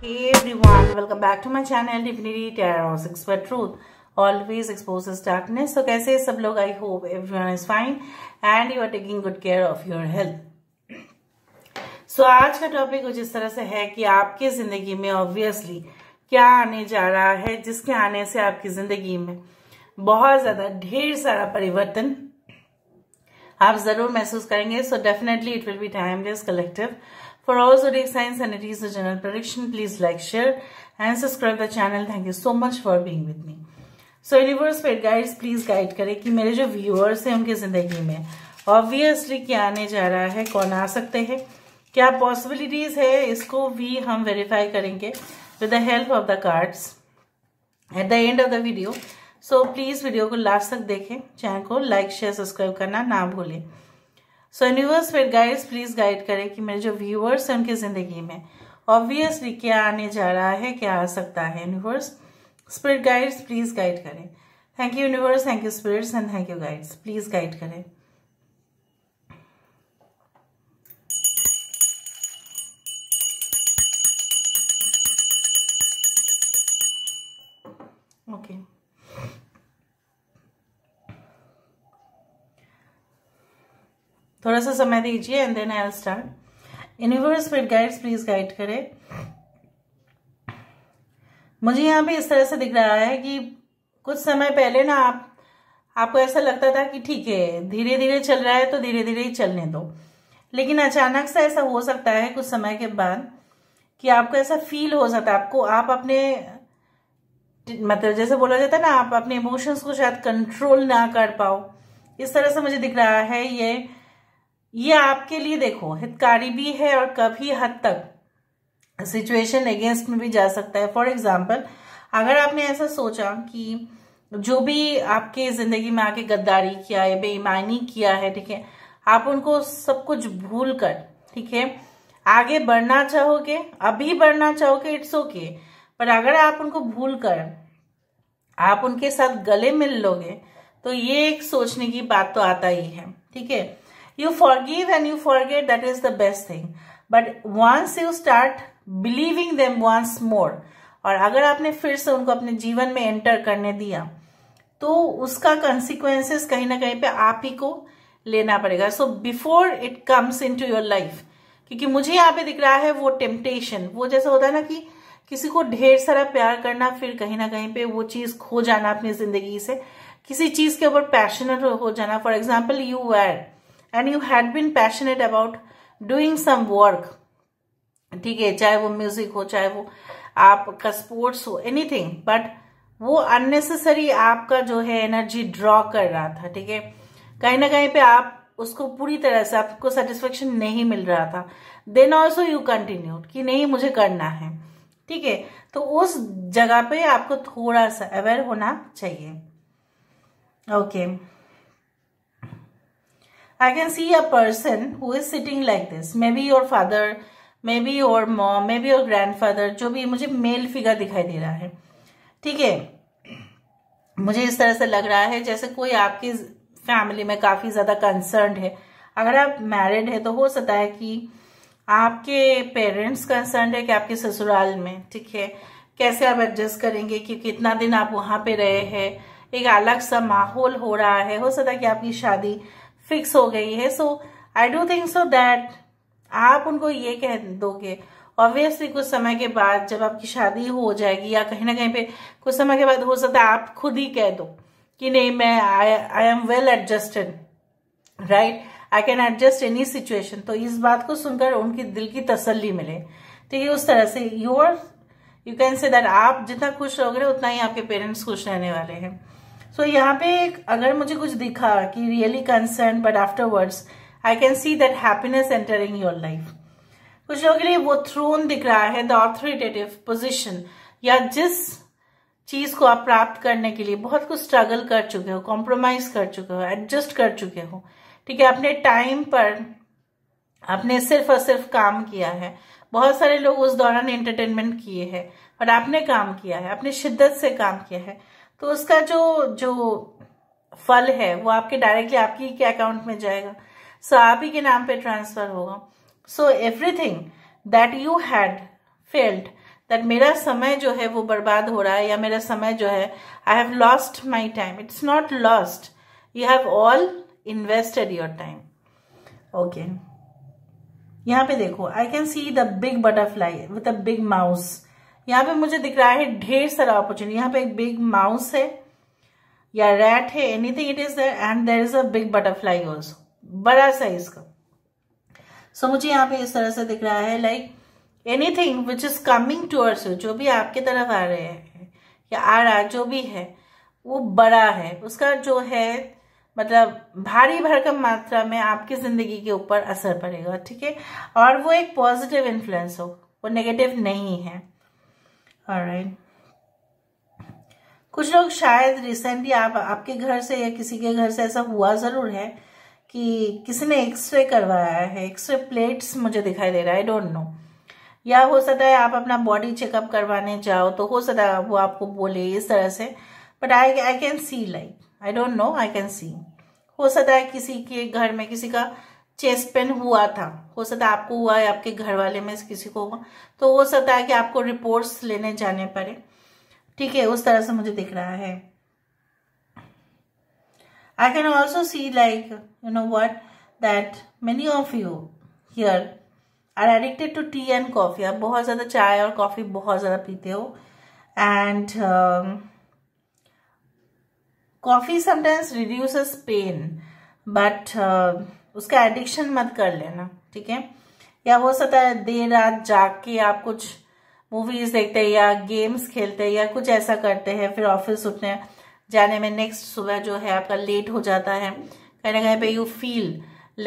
everyone welcome back to my channel Divinity Tarot Six for Truth always exposes darkness so कैसे सब लोग I hope everyone is fine and you are taking good care of your health so आज का topic कुछ इस तरह से है कि आपकी जिंदगी में ऑब्वियसली क्या आने जा रहा है जिसके आने से आपकी जिंदगी में बहुत ज्यादा ढेर सारा परिवर्तन आप जरूर महसूस करेंगे so definitely it will be time collective For our zodiac signs and it is a general prediction, please like, share and subscribe the channel. Thank you so much for being with me. So universe फिर guides please guide करें कि मेरे जो viewers हैं उनकी जिंदगी में obviously क्या आने जा रहा है कौन आ सकते हैं क्या पॉसिबिलिटीज है इसको भी हम वेरीफाई करेंगे with the help of the cards at the end of the video so please video को लास्ट तक देखें चैनल को लाइक शेयर सब्सक्राइब करना ना भूलें सो यूनिवर्स फिर गाइड्स प्लीज़ गाइड करें कि मेरे जो व्यूअर्स हैं उनकी ज़िंदगी में ऑब्वियसली क्या आने जा रहा है क्या आ सकता है universe spirit guides please guide करें thank you universe thank you spirits and thank you guides please guide करें Okay. थोड़ा सा समय दीजिए and then I start universe fit guides please guide करें मुझे यहाँ पे इस तरह से दिख रहा है कि कुछ समय पहले ना आप आपको ऐसा लगता था कि ठीक है धीरे धीरे चल रहा है तो धीरे धीरे ही चलने दो लेकिन अचानक से ऐसा हो सकता है कुछ समय के बाद कि आपको ऐसा फील हो सकता है आपको आप अपने मतलब जैसे बोला जाता है ना आप अपने इमोशंस को शायद कंट्रोल ना कर पाओ इस तरह से मुझे दिख रहा है ये ये आपके लिए देखो हितकारी भी है और कभी हद तक सिचुएशन अगेंस्ट में भी जा सकता है फॉर एग्जाम्पल अगर आपने ऐसा सोचा कि जो भी आपके जिंदगी में आके गद्दारी किया है बेईमानी किया है ठीक है आप उनको सब कुछ भूल कर ठीक है आगे बढ़ना चाहोगे अभी बढ़ना चाहोगे इट्स ओके पर अगर आप उनको भूल कर आप उनके साथ गले मिल लोगे तो ये एक सोचने की बात तो आता ही है ठीक है you forgive and you forget that is the best thing but once you start believing them once more और अगर आपने फिर से उनको अपने जीवन में एंटर करने दिया तो उसका कंसिक्वेंसेस कहीं ना कहीं पे आप ही को लेना पड़ेगा so before it comes into your life क्योंकि मुझे यहाँ पे दिख रहा है वो टेम्पटेशन वो जैसा होता है ना कि किसी को ढेर सारा प्यार करना फिर कहीं ना कहीं पे वो चीज खो जाना अपनी जिंदगी से किसी चीज के ऊपर पैशनेट हो जाना for example you are and you had been passionate about doing some work ठीक है चाहे वो म्यूजिक हो चाहे वो आपका स्पोर्ट्स हो एनीथिंग बट वो अननेसेसरी आपका जो है एनर्जी ड्रॉ कर रहा था ठीक है कहीं ना कहीं पे आप उसको पूरी तरह से आपको सेटिस्फेक्शन नहीं मिल रहा था देन ऑल्सो यू कंटिन्यू कि नहीं मुझे करना है ठीक है तो उस जगह पे आपको थोड़ा सा अवेयर होना चाहिए okay okay. I can see a person who is sitting like this maybe your father maybe your maybe maybe maybe grandfather जो भी मुझे मेल फिगर दिखाई दे रहा है ठीक है मुझे इस तरह से लग रहा है जैसे कोई आपकी फैमिली में काफ़ी ज़्यादा कंसर्न है अगर आप मैरिड है तो हो सकता है कि आपके पेरेंट्स कंसर्न है कि आपके ससुराल में ठीक है कैसे आप एडजस्ट करेंगे कि कितना दिन आप वहां पे रहे हैं एक अलग सा माहौल हो रहा है हो सकता है कि आपकी शादी फिक्स हो गई है so I do think so that आप उनको ये कह दोगे ऑब्वियसली कुछ समय के बाद जब आपकी शादी हो जाएगी या कहीं ना कहीं पे कुछ समय के बाद हो सकता है आप खुद ही कह दो कि नहीं मैं I I am well adjusted right I can adjust any situation तो इस बात को सुनकर उनकी दिल की तसल्ली मिले तो ये उस तरह से you are you can say that आप जितना खुश रहोगे उतना ही आपके पेरेंट्स खुश रहने वाले हैं सो so, यहाँ पे अगर मुझे कुछ दिखा कि really concern but afterwards I can see that happiness entering your life कुछ लोगों के लिए वो थ्रोन दिख रहा है द ऑथोरिटेटिव पोजिशन या जिस चीज को आप प्राप्त करने के लिए बहुत कुछ स्ट्रगल कर चुके हो कॉम्प्रोमाइज कर चुके हो एडजस्ट कर चुके हो ठीक है अपने टाइम पर आपने सिर्फ और सिर्फ काम किया है बहुत सारे लोग उस दौरान एंटरटेनमेंट किए हैं और आपने काम किया है अपने शिद्दत से काम किया है तो उसका जो जो फल है वो आपके डायरेक्टली आपकी के अकाउंट में जाएगा सो so, आप ही के नाम पे ट्रांसफर होगा so everything that you had failed that मेरा समय जो है वो बर्बाद हो रहा है या मेरा समय जो है I have lost my time it's not lost you have all invested your time okay यहाँ पे देखो I can see the big butterfly with a big mouse यहाँ पे मुझे दिख रहा है ढेर सारा अपॉर्चुनिटी यहाँ पे एक बिग माउस है या रैट है anything it is there and there is a big butterfly also बड़ा साइज का सो so, मुझे यहाँ पे इस तरह से दिख रहा है like anything which is coming towards you जो भी आपकी तरफ आ रहे हैं या आ रहा जो भी है वो बड़ा है उसका जो है मतलब भारी भरकम मात्रा में आपकी जिंदगी के ऊपर असर पड़ेगा ठीक है और वो एक पॉजिटिव इन्फ्लुएंस हो वो नेगेटिव नहीं है राइट कुछ लोग शायद रिसेंटली आप आपके घर से या किसी के घर से ऐसा हुआ जरूर है कि किसी ने एक्सरे करवाया है एक्सरे प्लेट्स मुझे दिखाई दे रहा है डोंट नो या हो सकता है आप अपना बॉडी चेकअप करवाने जाओ तो हो सकता है वो आपको बोले इस तरह से but I I can see like I don't know I can see हो सकता है किसी के घर में किसी का चेस्ट पेन हुआ था हो सकता है आपको हुआ है आपके घर वाले में किसी को हुआ तो हो सकता है कि आपको रिपोर्ट्स लेने जाने पड़े ठीक है उस तरह से मुझे दिख रहा है I can also see like you know what that many of you here are addicted to tea and coffee आप बहुत ज़्यादा चाय और कॉफ़ी बहुत ज़्यादा पीते हो and coffee sometimes reduce pain but उसका एडिक्शन मत कर लेना ठीक है या हो सकता है देर रात जाग के आप कुछ मूवीज देखते हैं या गेम्स खेलते हैं या कुछ ऐसा करते हैं फिर ऑफिस उठने जाने में नेक्स्ट सुबह जो है आपका लेट हो जाता है कहीं ना कहीं पे you feel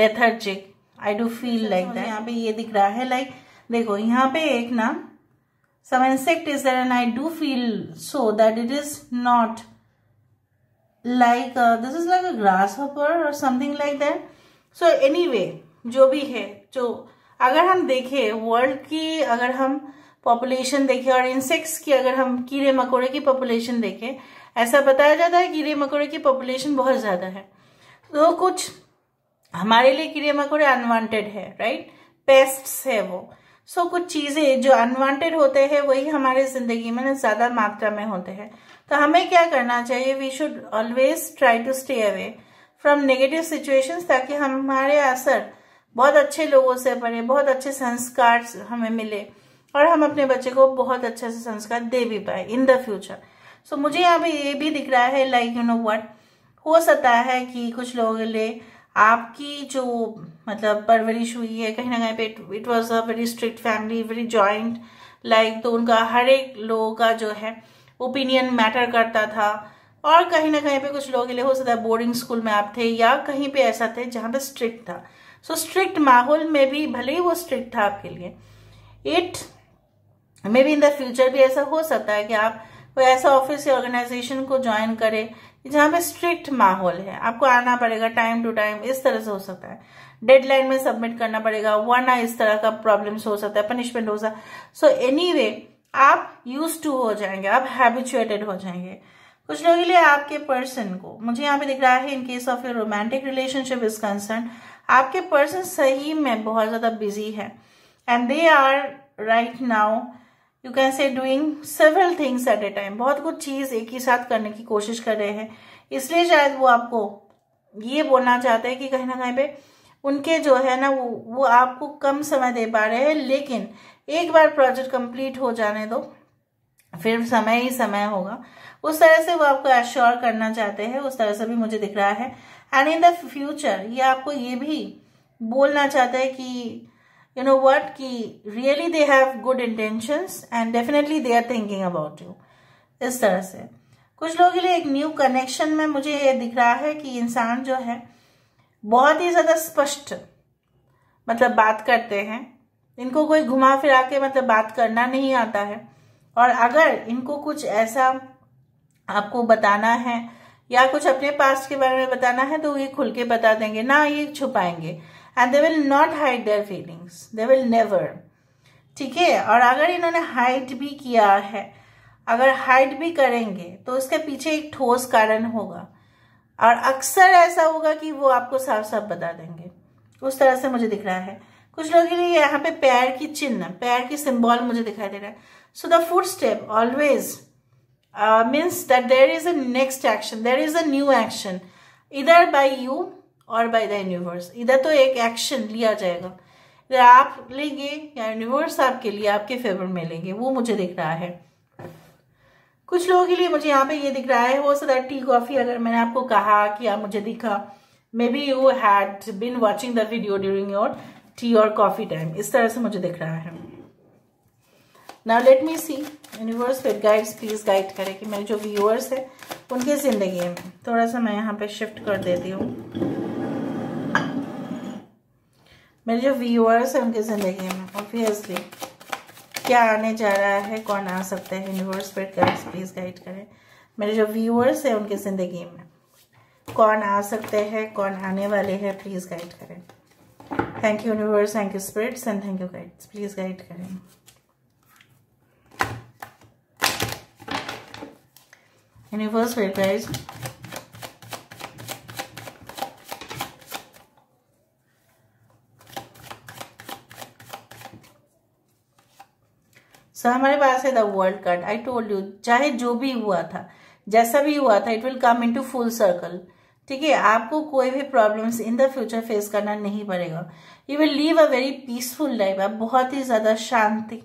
lethargic I do feel like that यहाँ पे ये दिख रहा है लाइक like, देखो यहाँ पे एक ना some insect is there and I do feel so that it is not like this is like a grasshopper और something like that so so any anyway, जो भी है जो अगर हम देखें वर्ल्ड की अगर हम पॉपुलेशन देखें और इंसेक्ट्स की अगर हम कीड़े मकोड़े की पॉपुलेशन देखें ऐसा बताया जाता है कीड़े मकोड़े की पॉपुलेशन बहुत ज़्यादा है तो कुछ हमारे लिए कीड़े मकोड़े अनवांटेड है राइट पेस्ट्स है वो सो so, कुछ चीज़ें जो अनवांटेड होते हैं वही हमारे ज़िंदगी में ज़्यादा मात्रा में होते हैं तो हमें क्या करना चाहिए we should always try to stay away from negative situation ताकि हमारे असर बहुत अच्छे लोगों से बने बहुत अच्छे संस्कार हमें मिले और हम अपने बच्चे को बहुत अच्छे से संस्कार दे भी पाए इन द फ्यूचर सो मुझे यहाँ पे ये भी दिख रहा है लाइक यू नो वट हो सकता है कि कुछ लोगों के लिए आपकी जो मतलब परवरिश हुई है कहीं ना कहीं पे it was a very strict family very joint like तो उनका हर एक लोगों का जो है ओपिनियन मैटर करता था और कहीं ना कहीं पे कुछ लोगों के लिए हो सकता है बोर्डिंग स्कूल में आप थे या कहीं पे ऐसा थे जहां पे स्ट्रिक्ट था सो स्ट्रिक्ट माहौल में भी भले ही वो स्ट्रिक्ट था आपके लिए it may be in the future भी ऐसा हो सकता है कि आप कोई ऐसा ऑफिस या ऑर्गेनाइजेशन को ज्वाइन करे जहां पे स्ट्रिक्ट माहौल है आपको आना पड़ेगा टाइम टू टाइम इस तरह से हो सकता है डेडलाइन में सबमिट करना पड़ेगा वरना इस तरह का प्रॉब्लम्स हो सकता है पनिशमेंट हो सकता है सो एनी वे आप यूज टू हो जाएंगे आप हैबिचुएटेड हो जाएंगे कुछ लोग लिए आपके पर्सन को मुझे यहाँ पे दिख रहा है in case of your romantic relationship is concern आपके पर्सन सही में बहुत ज़्यादा बिजी है and they are right now you can say doing several things at a time बहुत कुछ चीज़ एक ही साथ करने की कोशिश कर रहे हैं इसलिए शायद वो आपको ये बोलना चाहते हैं कि कहीं ना कहीं पे उनके जो है ना वो वो आपको कम समय दे पा रहे हैं लेकिन एक बार प्रोजेक्ट कंप्लीट हो जाने दो फिर समय ही समय होगा उस तरह से वो आपको एश्योर करना चाहते हैं उस तरह से भी मुझे दिख रहा है एंड इन द फ्यूचर ये आपको ये भी बोलना चाहते है कि यू नो वट कि really they have good intentions and definitely they are thinking about you इस तरह से कुछ लोगों के लिए एक न्यू कनेक्शन में मुझे ये दिख रहा है कि इंसान जो है बहुत ही ज़्यादा स्पष्ट मतलब बात करते हैं इनको कोई घुमा फिरा के मतलब बात करना नहीं आता है और अगर इनको कुछ ऐसा आपको बताना है या कुछ अपने पास्ट के बारे में बताना है तो ये खुल के बता देंगे ना ये छुपाएंगे and they will not hide their feelings they will never ठीक है और अगर इन्होंने हाइड भी किया है अगर हाइड भी करेंगे तो उसके पीछे एक ठोस कारण होगा और अक्सर ऐसा होगा कि वो आपको साफ साफ बता देंगे उस तरह से मुझे दिख रहा है कुछ लोगों के लिए यहाँ पे पैर की चिन्ह पैर की सिंबल मुझे दिखाई दे रहा है So the fourth step always uh, means that there is a next action, there is a new action, either by you और by द यूनिवर्स इधर तो एक एक्शन लिया जाएगा इधर आप लेंगे या यूनिवर्स आपके लिए आपके फेवर में लेंगे वो मुझे दिख रहा है कुछ लोगों के लिए मुझे यहाँ पे ये दिख रहा है वो सो दैट टी कॉफी अगर मैंने आपको कहा कि आप मुझे दिखा maybe you had been watching the video during your tea और कॉफी टाइम इस तरह से मुझे दिख रहा है ना लेट मी सी यूनिवर्स फिर गाइड्स प्लीज़ गाइड करें कि मेरे जो व्यूअर्स हैं उनकी ज़िंदगी में थोड़ा सा मैं यहाँ पे शिफ्ट कर देती हूँ मेरे जो व्यूअर्स हैं उनकी ज़िंदगी में ऑब्वियसली क्या आने जा रहा है कौन आ सकता है यूनिवर्स फिर गाइड्स प्लीज़ गाइड करें मेरे जो व्यूअर्स हैं उनकी ज़िंदगी में कौन आ सकते हैं कौन आने वाले हैं प्लीज़ गाइड करें thank you universe thank you spirits and thank you guides please guide करें in reverse guys so, हमारे पास है the world card I told you चाहे जो भी हुआ था जैसा भी हुआ था it will come into full circle ठीक है आपको कोई भी problems in the future face करना नहीं पड़ेगा you will live a very peaceful life आप बहुत ही ज़्यादा शांति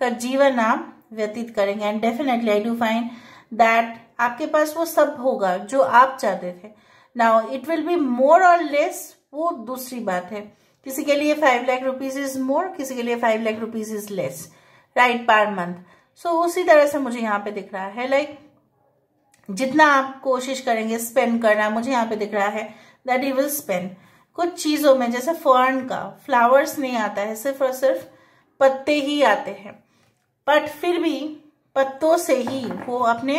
का जीवन आप व्यतीत करेंगे and definitely I do find that आपके पास वो सब होगा जो आप चाहते थे now it will be more और लेस वो दूसरी बात है किसी के लिए five lakh rupees is more किसी के लिए five lakh rupees is less right per month so उसी तरह से मुझे यहाँ पे दिख रहा है लाइक like, जितना आप कोशिश करेंगे स्पेंड करना मुझे यहाँ पे दिख रहा है दैट यू विल स्पेंड कुछ चीजों में जैसे फर्न का फ्लावर्स नहीं आता है सिर्फ और सिर्फ पत्ते ही आते हैं बट फिर भी पत्तों से ही वो अपने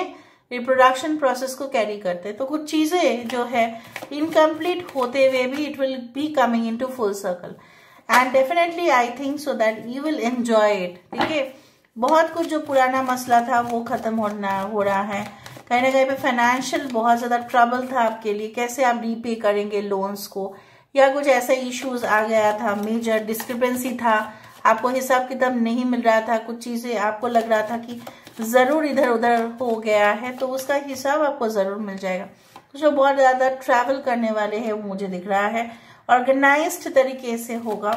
रिप्रोडक्शन प्रोसेस को कैरी करते हैं तो कुछ चीज़ें जो है इनकम्प्लीट होते हुए भी it will be coming into full circle and definitely I think so that you will enjoy it ठीक है बहुत कुछ जो पुराना मसला था वो ख़त्म होना हो रहा है कहीं ना कहीं पे फाइनेंशियल बहुत ज़्यादा ट्रबल था आपके लिए कैसे आप रीपे करेंगे लोन्स को या कुछ ऐसे इश्यूज आ गया था मेजर डिस्क्रिपेंसी था आपको हिसाब किताब नहीं मिल रहा था कुछ चीज़ें आपको लग रहा था कि ज़रूर इधर उधर हो गया है तो उसका हिसाब आपको ज़रूर मिल जाएगा तो जो बहुत ज़्यादा ट्रैवल करने वाले हैं वो मुझे दिख रहा है ऑर्गेनाइज तरीके से होगा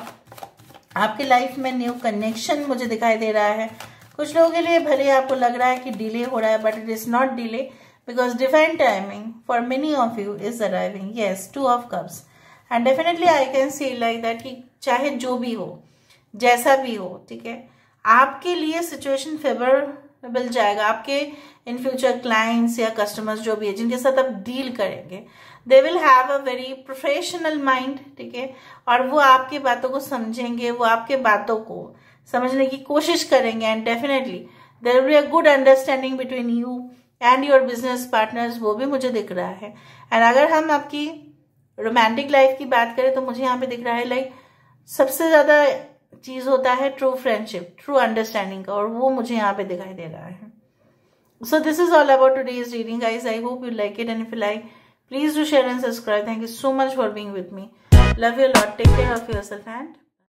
आपकी लाइफ में न्यू कनेक्शन मुझे दिखाई दे रहा है कुछ लोगों के लिए भले आपको लग रहा है कि डिले हो रहा है but it is not delay because divine timing for many of you is arriving yes two of cups and definitely I can see like that कि चाहे जो भी हो जैसा भी हो ठीक है आपके लिए सिचुएशन फेवर में मिल जाएगा आपके इन फ्यूचर क्लाइंट्स या कस्टमर्स जो भी है जिनके साथ आप डील करेंगे they will have a very professional mind ठीक है और वो आपके बातों को समझेंगे वो आपके बातों को समझने की कोशिश करेंगे and definitely there will a good understanding between you and your business partners वो भी मुझे दिख रहा है एंड अगर हम आपकी रोमांटिक लाइफ की बात करें तो मुझे यहाँ पे दिख रहा है लाइक सबसे ज़्यादा चीज होता है ट्रू फ्रेंडशिप ट्रू अंडरस्टैंडिंग का और वो मुझे यहाँ पे दिखाई दे रहा है so this is all about today's reading eyes I hope you like it and you like please do share and subscribe thank you so much for being with me love you lot take care of yourself and